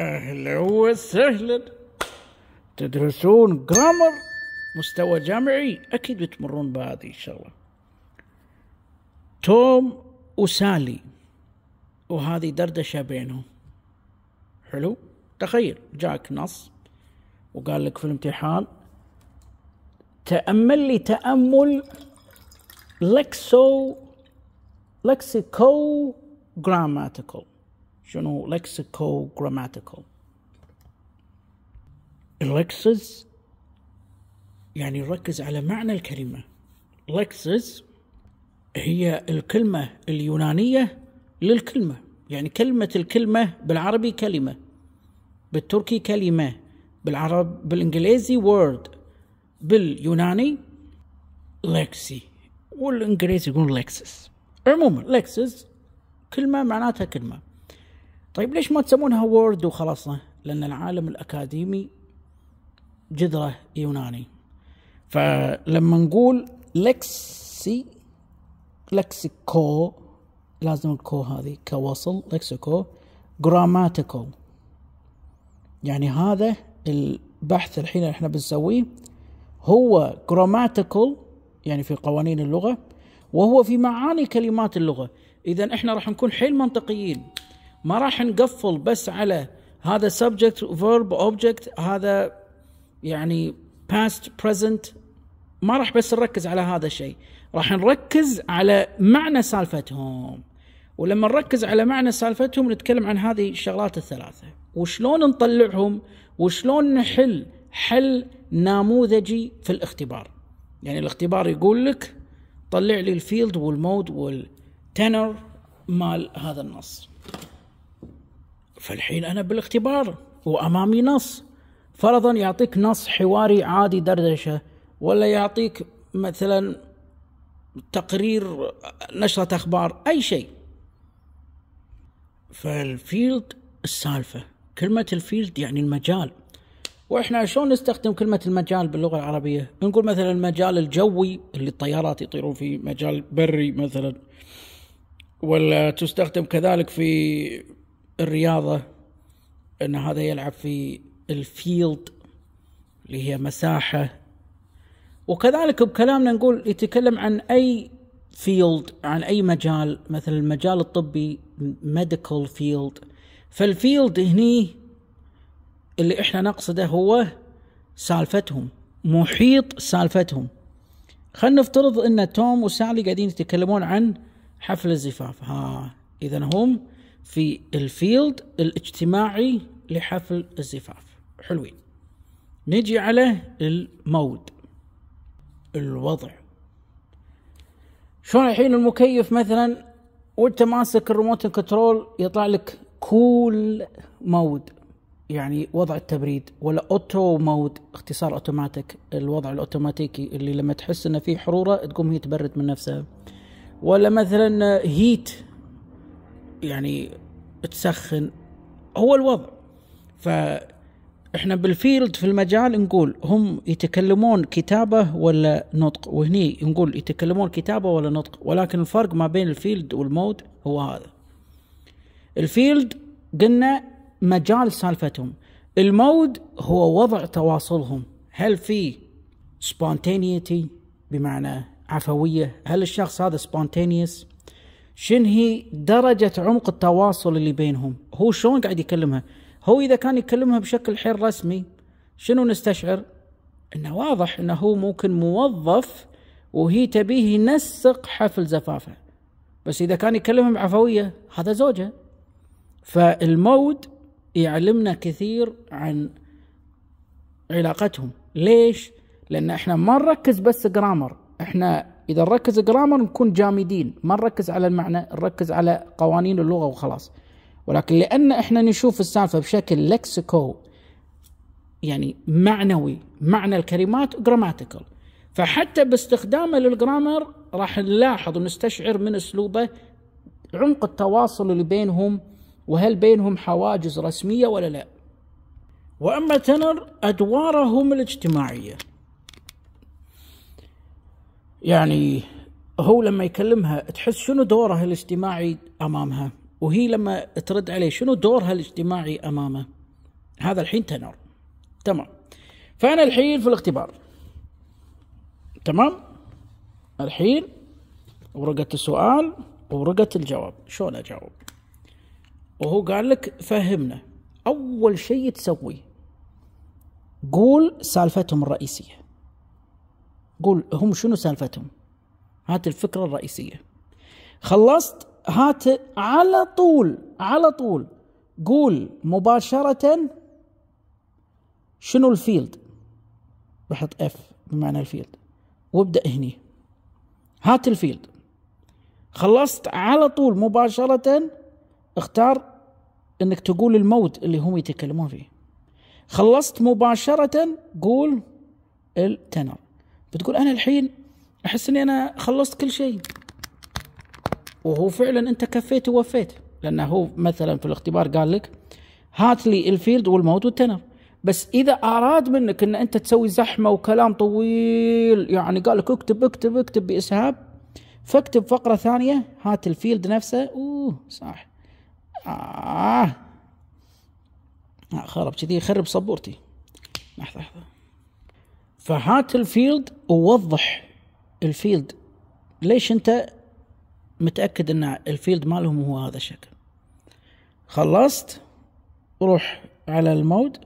أهلا وسهلا تدرسون جرامر مستوى جامعي أكيد بتمرون بهذه الشغلة توم وسالي وهذه دردشة بينهم حلو تخيل جاك نص وقال لك في الامتحان تأمل لي تأمل لكسو لكسيكو جراماتيكال شنو لكسيكو جراماتيكال اللكسز يعني نركز على معنى الكلمة لكسز هي الكلمة اليونانية للكلمة يعني كلمة الكلمة بالعربي كلمة بالتركي كلمة بالعرب بالإنجليزي word باليوناني لكسي والإنجليزي يقولون لكسس عموما لكسس كلمة معناتها كلمة طيب ليش ما تسمونها وورد وخلصنا لأن العالم الأكاديمي جذره يوناني فلما نقول لكسي لكسيكو لازم الكو هذه كوصل لكسيكو جراماتيكو يعني هذا البحث الحين احنا بنسويه هو جراماتيكال يعني في قوانين اللغه وهو في معاني كلمات اللغه اذا احنا راح نكون حيل منطقيين ما راح نقفل بس على هذا سبجكت فيرب اوبجكت هذا يعني باست بريزنت ما راح بس نركز على هذا الشيء راح نركز على معنى سالفتهم ولما نركز على معنى سالفتهم نتكلم عن هذه الشغلات الثلاثة وشلون نطلعهم وشلون نحل حل نموذجي في الاختبار يعني الاختبار يقول لك طلع لي الفيلد والمود والتنر مال هذا النص فالحين أنا بالاختبار وأمامي نص فرضا يعطيك نص حواري عادي دردشة ولا يعطيك مثلا تقرير نشرة أخبار أي شيء فالفيلد السالفة كلمة الفيلد يعني المجال واحنا شلون نستخدم كلمة المجال باللغة العربية؟ نقول مثلا المجال الجوي اللي الطيارات يطيرون فيه، مجال بري مثلا ولا تستخدم كذلك في الرياضة أن هذا يلعب في الفيلد اللي هي مساحة وكذلك بكلامنا نقول يتكلم عن أي فيلد عن أي مجال مثل المجال الطبي ميديكال فيلد فالفيلد هني اللي احنا نقصده هو سالفتهم محيط سالفتهم خلينا نفترض ان توم وسالي قاعدين يتكلمون عن حفل الزفاف ها اذا هم في الفيلد الاجتماعي لحفل الزفاف حلوين نجي على المود الوضع شلون الحين المكيف مثلا وانت ماسك الريموت كنترول يطلع لك كول مود يعني وضع التبريد ولا اوتو مود اختصار اوتوماتيك الوضع الاوتوماتيكي اللي لما تحس انه في حروره تقوم هي تبرد من نفسها ولا مثلا هيت يعني تسخن هو الوضع فاحنا بالفيلد في المجال نقول هم يتكلمون كتابه ولا نطق وهني نقول يتكلمون كتابه ولا نطق ولكن الفرق ما بين الفيلد والمود هو هذا الفيلد قلنا مجال سالفتهم المود هو وضع تواصلهم هل في سبونتينيتي بمعنى عفويه هل الشخص هذا سبونتينيوس شن هي درجة عمق التواصل اللي بينهم هو شلون قاعد يكلمها هو إذا كان يكلمها بشكل حيل رسمي شنو نستشعر انه واضح انه هو ممكن موظف وهي تبيه ينسق حفل زفافه بس اذا كان يكلمها بعفويه هذا زوجها فالموت يعلمنا كثير عن علاقتهم ليش لان احنا ما نركز بس جرامر احنا اذا نركز جرامر نكون جامدين ما نركز على المعنى نركز على قوانين اللغه وخلاص ولكن لان احنا نشوف السالفه بشكل لكسيكو يعني معنوي معنى الكلمات جراماتيكال فحتى باستخدامه للجرامر راح نلاحظ ونستشعر من اسلوبه عمق التواصل اللي بينهم وهل بينهم حواجز رسميه ولا لا واما تنر ادوارهم الاجتماعيه يعني هو لما يكلمها تحس شنو دورها الاجتماعي امامها وهي لما ترد عليه شنو دورها الاجتماعي امامه هذا الحين تنر تمام فانا الحين في الاختبار تمام الحين ورقة السؤال ورقة الجواب شلون اجاوب وهو قال لك فهمنا اول شيء تسويه قول سالفتهم الرئيسيه قول هم شنو سالفتهم هات الفكرة الرئيسية خلصت هات على طول على طول قول مباشرة شنو الفيلد بحط اف بمعنى الفيلد وابدأ هني هات الفيلد خلصت على طول مباشرة اختار انك تقول الموت اللي هم يتكلمون فيه خلصت مباشرة قول التنر بتقول انا الحين احس اني انا خلصت كل شيء وهو فعلا انت كفيت ووفيت لانه هو مثلا في الاختبار قال لك هات لي الفيلد والموت والتنر بس اذا اراد منك ان انت تسوي زحمه وكلام طويل يعني قال لك اكتب اكتب اكتب باسهاب فاكتب فقره ثانيه هات الفيلد نفسه اوه صح آه. آه خرب كذي يخرب سبورتي لحظه لحظه فهات الفيلد ووضح الفيلد ليش انت متاكد ان الفيلد مالهم هو هذا الشكل خلصت روح على المود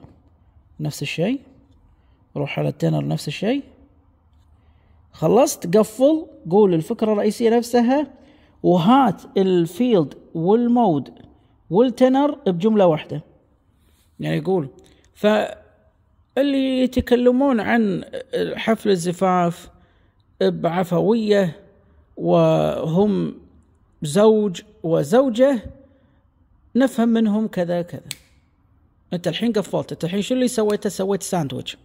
نفس الشيء روح على التنر نفس الشيء خلصت قفل قول الفكرة الرئيسية نفسها وهات الفيلد والمود والتنر بجملة واحدة يعني يقول ف اللي يتكلمون عن حفل الزفاف بعفوية وهم زوج وزوجة نفهم منهم كذا كذا انت الحين قفلت انت الحين شنو اللي سويته سويت ساندويتش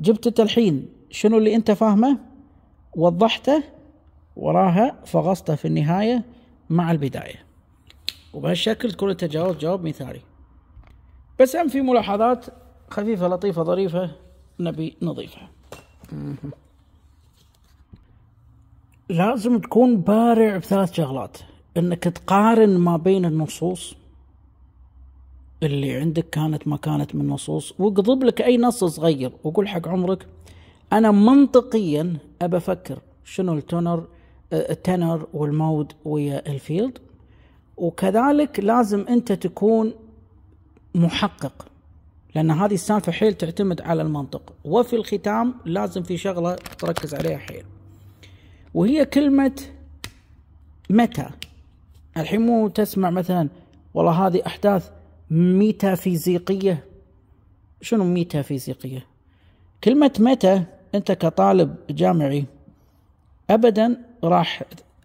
جبت انت الحين شنو اللي انت فاهمه وضحته وراها فغصته في النهاية مع البداية وبهالشكل تكون انت جواب مثالي بس أم في ملاحظات خفيفة لطيفة ظريفة نبي نضيفها لازم تكون بارع بثلاث شغلات انك تقارن ما بين النصوص اللي عندك كانت ما كانت من نصوص واقضب لك اي نص صغير وقول حق عمرك انا منطقيا ابى افكر شنو التونر التنر آه، والمود ويا الفيلد وكذلك لازم انت تكون محقق لان هذه السالفه حيل تعتمد على المنطق وفي الختام لازم في شغله تركز عليها حيل وهي كلمه متى الحين مو تسمع مثلا والله هذه احداث ميتافيزيقيه شنو ميتافيزيقيه كلمه متى انت كطالب جامعي ابدا راح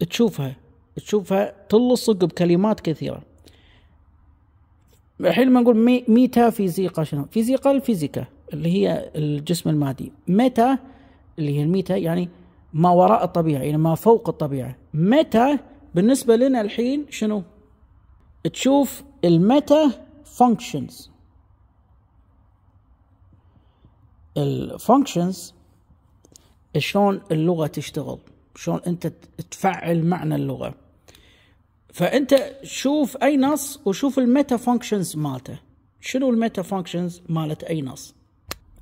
تشوفها تشوفها تلصق بكلمات كثيره حين ما نقول ميتافيزيقا شنو؟ فيزيقا الفيزيكا اللي هي الجسم المادي، ميتا اللي هي الميتا يعني ما وراء الطبيعه يعني ما فوق الطبيعه، متى بالنسبه لنا الحين شنو؟ تشوف الميتا فانكشنز الفانكشنز شلون اللغه تشتغل شلون انت تفعل معنى اللغه فانت شوف اي نص وشوف الميتا فانكشنز مالته شنو الميتا فانكشنز مالت اي نص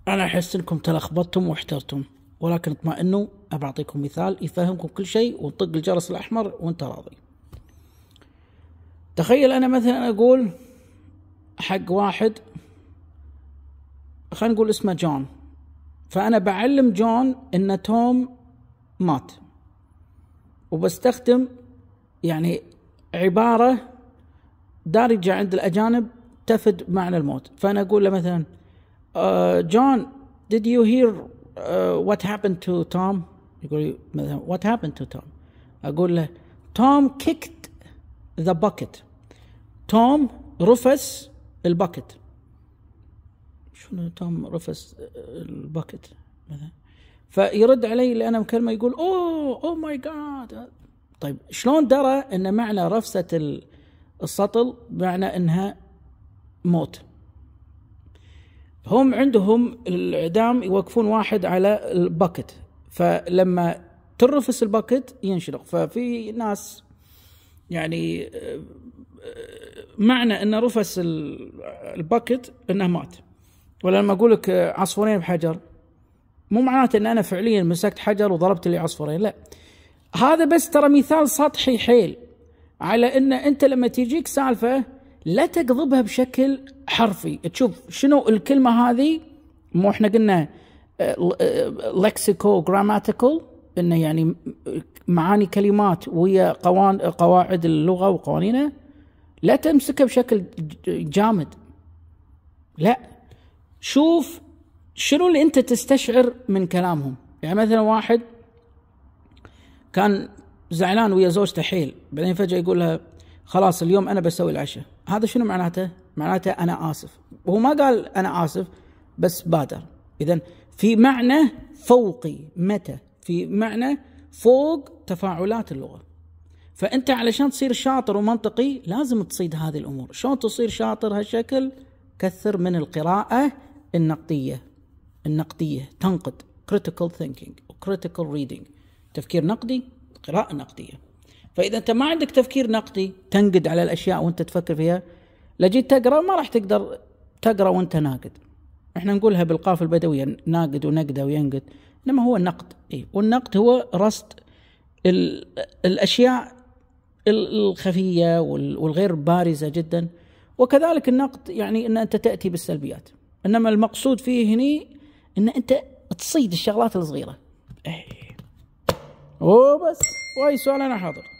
انا احس انكم تلخبطتم واحترتم ولكن اطمئنوا بعطيكم مثال يفهمكم كل شيء ونطق الجرس الاحمر وانت راضي تخيل انا مثلا اقول حق واحد خلينا نقول اسمه جون فانا بعلم جون ان توم مات وبستخدم يعني عبارة دارجة عند الأجانب تفد معنى الموت فأنا أقول له مثلا جون آه، did you hear uh, what happened to Tom يقول مثلا what happened to Tom أقول له توم kicked the bucket توم رفس الباكت شنو توم رفس الباكت مثلا فيرد علي اللي انا مكلمه يقول اوه اوه ماي جاد طيب شلون درى ان معنى رفسه السطل معنى انها موت هم عندهم الاعدام يوقفون واحد على الباكت فلما ترفس الباكت ينشلق ففي ناس يعني معنى ان رفس الباكت انه مات ولما اقول لك عصفورين بحجر مو معناته ان انا فعليا مسكت حجر وضربت لي عصفورين لا هذا بس ترى مثال سطحي حيل على ان انت لما تجيك سالفه لا تقضبها بشكل حرفي تشوف شنو الكلمه هذه مو احنا قلنا لكسيكو آه، جراماتيكال آه، انه يعني معاني كلمات ويا قوان قواعد اللغه وقوانينها لا تمسكها بشكل جامد لا شوف شنو اللي انت تستشعر من كلامهم يعني مثلا واحد كان زعلان ويا زوجته حيل بعدين فجاه يقول لها خلاص اليوم انا بسوي العشاء هذا شنو معناته معناته انا اسف وهو ما قال انا اسف بس بادر اذا في معنى فوقي متى في معنى فوق تفاعلات اللغه فانت علشان تصير شاطر ومنطقي لازم تصيد هذه الامور شلون تصير شاطر هالشكل كثر من القراءه النقديه النقديه تنقد critical thinking critical reading تفكير نقدي قراءة نقدية فإذا أنت ما عندك تفكير نقدي تنقد على الأشياء وأنت تفكر فيها لجيت تقرأ ما راح تقدر تقرأ وأنت ناقد احنا نقولها بالقاف البدوية ناقد ونقده وينقد إنما هو النقد إيه؟ والنقد هو رصد الأشياء الخفية والغير بارزة جدا وكذلك النقد يعني أن أنت تأتي بالسلبيات إنما المقصود فيه هني أن أنت تصيد الشغلات الصغيرة إيه. وبس وأي سؤال أنا حاضر